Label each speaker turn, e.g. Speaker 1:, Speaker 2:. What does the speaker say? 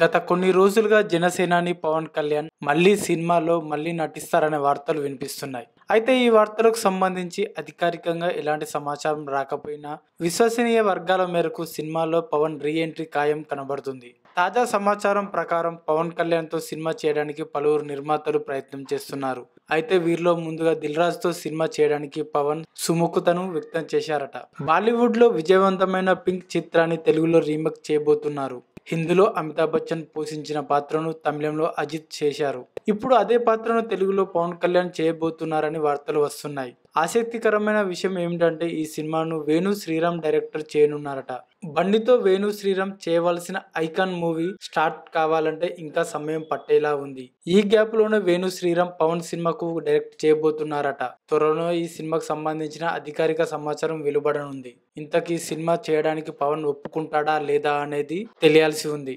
Speaker 1: గత కొన్ని రోజులుగా జనసేనాని పవన్ కళ్యాణ్ మళ్ళీ సినిమాలో మళ్ళీ నటిస్తారనే వార్తలు వినిపిస్తున్నాయి అయితే ఈ వార్తలకు సంబంధించి అధికారికంగా ఎలాంటి సమాచారం రాకపోయినా విశ్వసనీయ వర్గాల మేరకు సినిమాలో పవన్ రీఎంట్రీ ఖాయం కనబడుతుంది తాజా సమాచారం ప్రకారం పవన్ కళ్యాణ్తో సినిమా చేయడానికి పలువురు నిర్మాతలు ప్రయత్నం చేస్తున్నారు అయితే వీరిలో ముందుగా దిల్రాజ్తో సినిమా చేయడానికి పవన్ సుముఖతను వ్యక్తం చేశారట బాలీవుడ్లో విజయవంతమైన పింక్ చిత్రాన్ని తెలుగులో రీమేక్ చేయబోతున్నారు హిందీలో అమితాబ్ బచ్చన్ పోషించిన పాత్రను తమిళంలో అజిత్ చేశారు ఇప్పుడు అదే పాత్రను తెలుగులో పవన్ కళ్యాణ్ చేయబోతున్నారని వార్తలు వస్తున్నాయి ఆసక్తికరమైన విషయం ఏమిటంటే ఈ సినిమాను వేణు శ్రీరామ్ డైరెక్టర్ చేయనున్నారట బండితో వేణు శ్రీరామ్ చేయవలసిన ఐకాన్ మూవీ స్టార్ట్ కావాలంటే ఇంకా సమయం పట్టేలా ఉంది ఈ గ్యాప్ లోనే వేణు శ్రీరామ్ పవన్ సినిమాకు డైరెక్ట్ చేయబోతున్నారట త్వరలో ఈ సినిమాకు సంబంధించిన అధికారిక సమాచారం వెలువడనుంది ఇంతకీ సినిమా చేయడానికి పవన్ ఒప్పుకుంటాడా లేదా అనేది తెలియాల్సి ఉంది